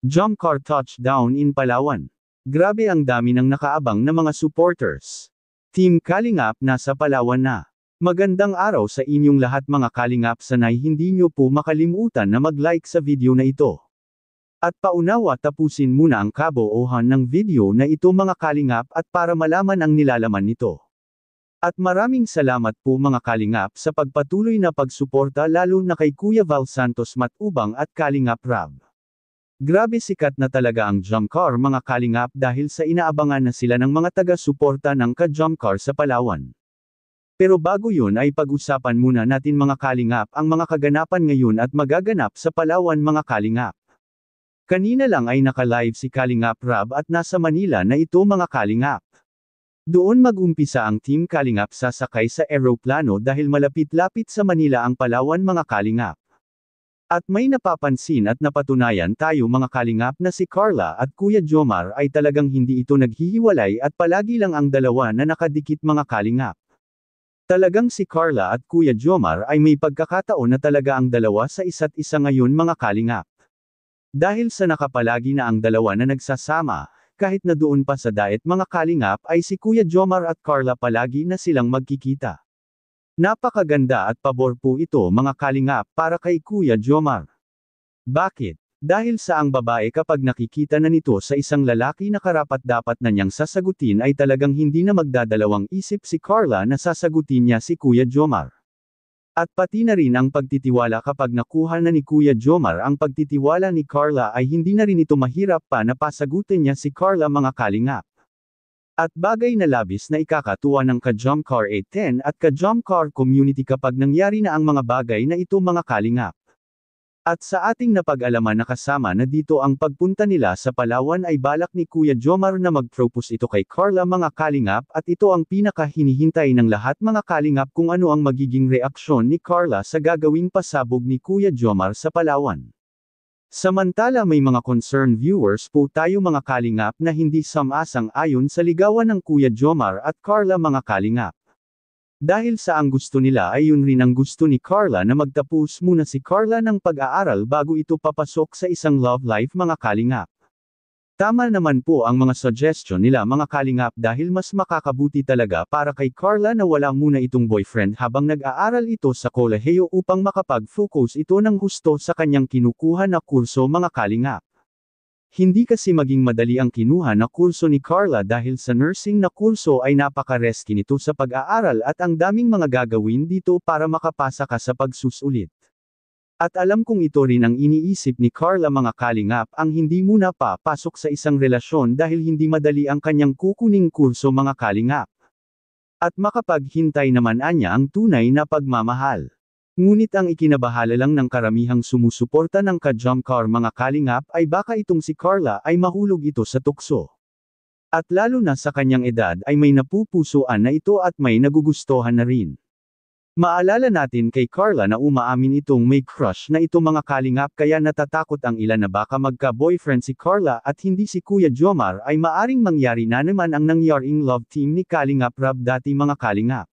Jump car touchdown in Palawan. Grabe ang dami ng nakaabang na mga supporters. Team Kalingap nasa Palawan na. Magandang araw sa inyong lahat mga Kalingap sanay hindi nyo po makalimutan na mag-like sa video na ito. At paunawa tapusin muna ang kaboohan ng video na ito mga Kalingap at para malaman ang nilalaman nito. At maraming salamat po mga Kalingap sa pagpatuloy na pagsuporta lalo na kay Kuya Val Santos Matubang at Kalingap Rab. Grabe sikat na talaga ang Jamcar mga kalingap dahil sa inaabangan na sila ng mga taga-suporta ng ka-Jamcar sa Palawan. Pero bago yun ay pag-usapan muna natin mga kalingap ang mga kaganapan ngayon at magaganap sa Palawan mga kalingap. Kanina lang ay naka-live si Kalingap Rab at nasa Manila na ito mga kalingap. Doon mag magumpisa ang Team Kalingap sasakay sa eroplano dahil malapit-lapit sa Manila ang Palawan mga kalingap. At may napapansin at napatunayan tayo mga kalingap na si Carla at Kuya Jomar ay talagang hindi ito naghihiwalay at palagi lang ang dalawa na nakadikit mga kalingap. Talagang si Carla at Kuya Jomar ay may pagkakataon na talaga ang dalawa sa isa't isa ngayon mga kalingap. Dahil sa nakapalagi na ang dalawa na nagsasama, kahit na doon pa sa diet mga kalingap ay si Kuya Jomar at Carla palagi na silang magkikita. Napakaganda at pabor po ito mga kalingap para kay Kuya Jomar. Bakit? Dahil sa ang babae kapag nakikita na nito sa isang lalaki na karapat dapat na niyang sasagutin ay talagang hindi na magdadalawang isip si Carla na sasagutin niya si Kuya Jomar. At pati na rin ang pagtitiwala kapag nakuha na ni Kuya Jomar ang pagtitiwala ni Carla ay hindi na rin ito mahirap pa na pasagutin niya si Carla mga kalingap. At bagay na labis na ikakatuwa ng ka-jump Car 810 at ka-jump Car Community kapag nangyari na ang mga bagay na ito mga kalingap. At sa ating napag-alaman na kasama na dito ang pagpunta nila sa Palawan ay balak ni Kuya Jomar na mag-propose ito kay Carla mga kalingap at ito ang pinaka ng lahat mga kalingap kung ano ang magiging reaksyon ni Carla sa gagawing pasabog ni Kuya Jomar sa Palawan. Samantala may mga concerned viewers po tayo mga kalingap na hindi samasang ayon sa ligawan ng Kuya Jomar at Carla mga kalingap. Dahil sa ang gusto nila ay yun rin ang gusto ni Carla na magtapos muna si Carla ng pag-aaral bago ito papasok sa isang love life mga kalingap. Tama naman po ang mga suggestion nila mga kalingap dahil mas makakabuti talaga para kay Carla na wala muna itong boyfriend habang nag-aaral ito sa kolehiyo upang makapag-focus ito ng husto sa kanyang kinukuha na kurso mga kalingap. Hindi kasi maging madali ang kinuha na kurso ni Carla dahil sa nursing na kurso ay napaka-resky nito sa pag-aaral at ang daming mga gagawin dito para makapasa ka sa pagsusulit. At alam kong ito rin ang iniisip ni Carla mga kalingap ang hindi muna papasok sa isang relasyon dahil hindi madali ang kanyang kukuning kurso mga kalingap. At makapaghintay naman anya ang tunay na pagmamahal. Ngunit ang ikinabahala lang ng karamihang sumusuporta ng ka-jump car mga kalingap ay baka itong si Carla ay mahulog ito sa tukso. At lalo na sa kanyang edad ay may napupusuan na ito at may nagugustuhan na rin. Maalala natin kay Carla na umaamin itong may crush na ito mga kalingap kaya natatakot ang ilan na baka magka-boyfriend si Carla at hindi si Kuya Jomar ay maaring mangyari na naman ang nangyaring love team ni Kalingap Rab dati mga kalingap.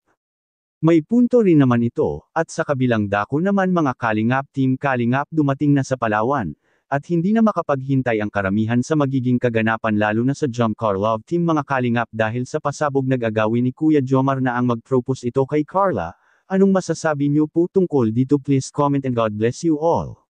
May punto rin naman ito, at sa kabilang dako naman mga kalingap team kalingap dumating na sa Palawan, at hindi na makapaghintay ang karamihan sa magiging kaganapan lalo na sa Jump Car Love Team mga kalingap dahil sa pasabog nag-agawin ni Kuya Jomar na ang mag-propose ito kay Carla, Anong masasabi niyo po tungkol dito please comment and God bless you all.